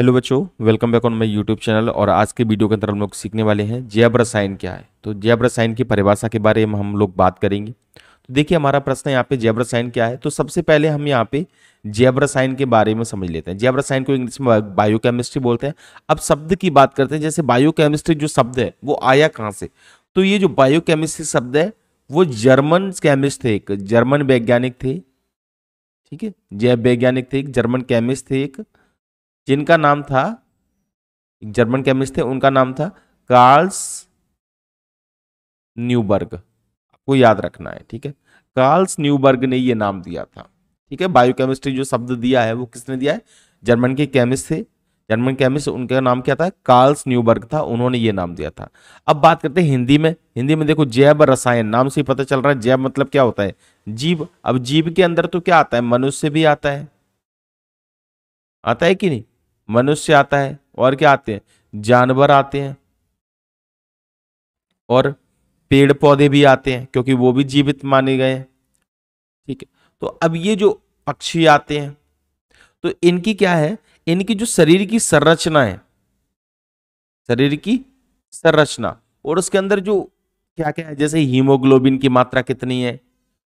hello बच्चों welcome back on my YouTube channel और आज के वीडियो के अंदर हम लोग सीखने वाले हैं जैब साइन क्या है तो जैब साइन की परिभाषा के बारे में हम लोग बात करेंगे तो देखिए हमारा प्रश्न यहाँ पे जैब साइन क्या है तो सबसे पहले हम यहाँ पे जैब साइन के बारे में समझ लेते हैं जैब साइन को इंग्लिश में बायोकेमिस्ट्री बोलते हैं अब शब्द की बात करते हैं जैसे बायो जो शब्द है वो आया कहाँ से तो ये जो बायोकेमिस्ट्री शब्द है वो जर्मन केमिस्ट थे एक जर्मन वैज्ञानिक थे ठीक है जैव वैज्ञानिक थे एक जर्मन केमिस्ट थे एक जिनका नाम था जर्मन केमिस्ट थे उनका नाम था कार्ल्स न्यूबर्ग आपको याद रखना है ठीक है कार्ल्स न्यूबर्ग ने ये नाम दिया था ठीक है बायोकेमिस्ट्री जो शब्द दिया है वो किसने दिया है जर्मन के केमिस्ट थे जर्मन केमिस्ट उनका नाम क्या था कार्ल्स न्यूबर्ग था उन्होंने ये नाम दिया था अब बात करते हैं हिंदी में हिंदी में देखो जैव रसायन नाम से ही पता चल रहा है जैव मतलब क्या होता है जीव अब जीव के अंदर तो क्या आता है मनुष्य भी आता है आता है कि नहीं मनुष्य आता है और क्या आते हैं जानवर आते हैं और पेड़ पौधे भी आते हैं क्योंकि वो भी जीवित माने गए हैं ठीक है तो अब ये जो पक्षी आते हैं तो इनकी क्या है इनकी जो शरीर की संरचना है शरीर की संरचना और उसके अंदर जो क्या क्या है जैसे हीमोग्लोबिन की मात्रा कितनी है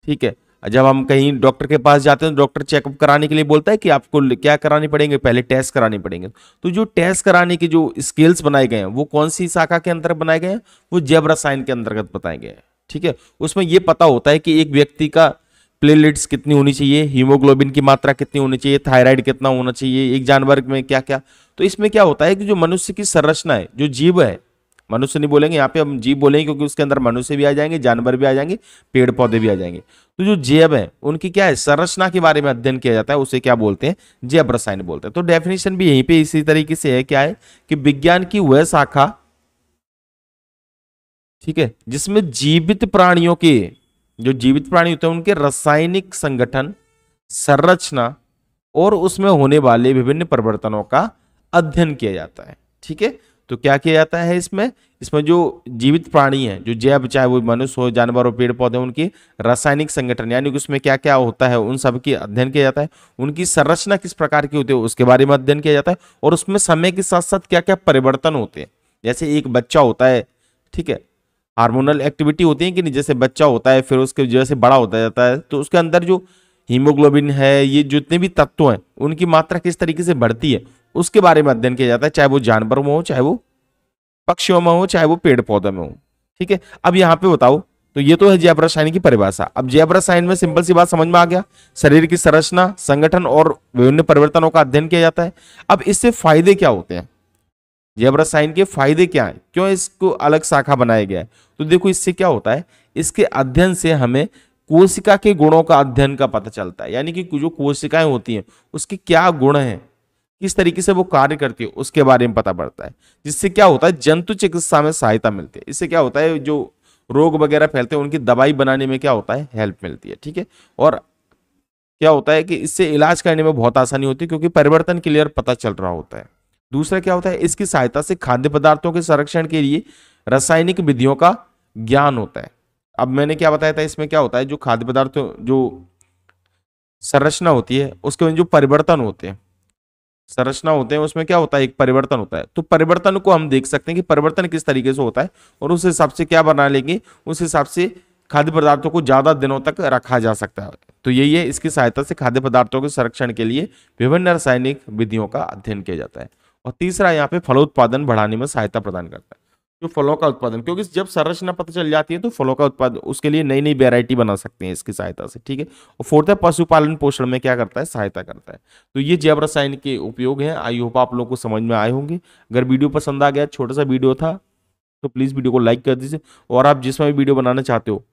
ठीक है जब हम कहीं डॉक्टर के पास जाते हैं तो डॉक्टर चेकअप कराने के लिए बोलता है कि आपको क्या कराने पड़ेंगे पहले टेस्ट कराने पड़ेंगे तो जो टेस्ट कराने के जो स्केल्स बनाए गए हैं वो कौन सी शाखा के अंतर्गत बनाए गए हैं वो जैब रसायन के अंतर्गत बताए गए हैं ठीक है उसमें ये पता होता है कि एक व्यक्ति का प्लेलेट्स कितनी होनी चाहिए हीमोग्लोबिन की मात्रा कितनी होनी चाहिए थायराइड कितना होना चाहिए एक जानवर में क्या क्या तो इसमें क्या होता है कि जो मनुष्य की संरचना है जो जीव है मनुष्य नहीं बोलेंगे यहाँ पे हम जीव बोलेंगे क्योंकि उसके अंदर मनुष्य भी आ जाएंगे जानवर भी आ जाएंगे पेड़ पौधे भी आ जाएंगे तो जो जैव है उनकी क्या है संरचना के बारे में अध्ययन किया जाता है उसे क्या बोलते हैं जैव रसायन बोलते हैं तो डेफिनेशन भी यहीं पे इसी तरीके से है क्या है कि विज्ञान की वह शाखा ठीक है जिसमें जीवित प्राणियों के जो जीवित प्राणी होते हैं उनके रासायनिक संगठन संरचना और उसमें होने वाले विभिन्न परिवर्तनों का अध्ययन किया जाता है ठीक है तो क्या किया जाता है इसमें इसमें जो जीवित प्राणी है जो जैव चाहे वो मनुष्य हो जानवर हो पेड़ पौधे उनकी रासायनिक संगठन यानी कि उसमें क्या क्या होता है उन सब की अध्ययन किया जाता है उनकी संरचना किस प्रकार की होती है उसके बारे में अध्ययन किया जाता है और उसमें समय के साथ साथ क्या क्या परिवर्तन होते हैं जैसे एक बच्चा होता है ठीक है हार्मोनल एक्टिविटी होती है कि नहीं जैसे बच्चा होता है फिर उसके जैसे बड़ा होता जाता है तो उसके अंदर जो हीमोग्लोबिन है ये जितने भी तत्व हैं उनकी मात्रा किस तरीके से बढ़ती है उसके बारे में अध्ययन किया जाता है चाहे वो जानवरों में हो चाहे वो पक्षियों में हो चाहे वो पेड़ पौधों में हो ठीक है अब यहाँ पे बताओ तो ये तो है जैबरा की परिभाषा अब जैबरा में सिंपल सी बात समझ में आ गया शरीर की संरचना संगठन और विभिन्न परिवर्तनों का अध्ययन किया जाता है अब इससे फायदे क्या होते हैं जैबरा के फायदे क्या है क्यों इसको अलग शाखा बनाया गया है तो देखो इससे क्या होता है इसके अध्ययन से हमें कोशिका के गुणों का अध्ययन का पता चलता है यानी कि जो कोशिकाएं होती हैं उसके क्या गुण हैं किस तरीके से वो कार्य करती है उसके बारे में पता पड़ता है जिससे क्या होता है जंतु चिकित्सा में सहायता मिलती है इससे क्या होता है जो रोग वगैरह फैलते हैं उनकी दवाई बनाने में क्या होता है हेल्प मिलती है ठीक है और क्या होता है कि इससे इलाज करने में बहुत आसानी होती है क्योंकि परिवर्तन क्लियर पता चल रहा होता है दूसरा क्या होता है इसकी सहायता से खाद्य पदार्थों के संरक्षण के लिए रासायनिक विधियों का ज्ञान होता है अब मैंने क्या बताया था इसमें क्या होता है जो खाद्य पदार्थ जो संरचना होती है उसके जो परिवर्तन होते हैं संरचना होते हैं उसमें क्या होता है एक परिवर्तन होता है तो परिवर्तन को हम देख सकते हैं कि परिवर्तन किस तरीके से होता है और उस हिसाब से क्या बना लेंगे उस हिसाब से खाद्य पदार्थों को ज़्यादा दिनों तक रखा जा सकता है तो यही है इसकी सहायता से खाद्य पदार्थों के संरक्षण के लिए विभिन्न रासायनिक विधियों का अध्ययन किया जाता है और तीसरा यहाँ पे फलोत्पादन बढ़ाने में सहायता प्रदान करता है तो फलों का उत्पादन क्योंकि जब संरचना पता चल जाती है तो फलों का उत्पादन उसके लिए नई नई वेरायटी बना सकते हैं इसकी सहायता से ठीक है और फोर्थ है पशुपालन पोषण में क्या करता है सहायता करता है तो ये जैव रसायन के उपयोग हैं आई होप आप लोग को समझ में आए होंगे अगर वीडियो पसंद आ गया छोटा सा वीडियो था तो प्लीज़ वीडियो को लाइक कर दीजिए और आप जिसमें भी वीडियो बनाना चाहते हो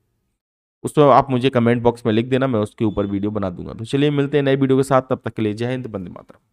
उस पर आप मुझे कमेंट बॉक्स में लिख देना मैं उसके ऊपर वीडियो बना दूंगा तो चलिए मिलते हैं नए वीडियो के साथ तब तक के लिए जय हिंद बंदे मात्रा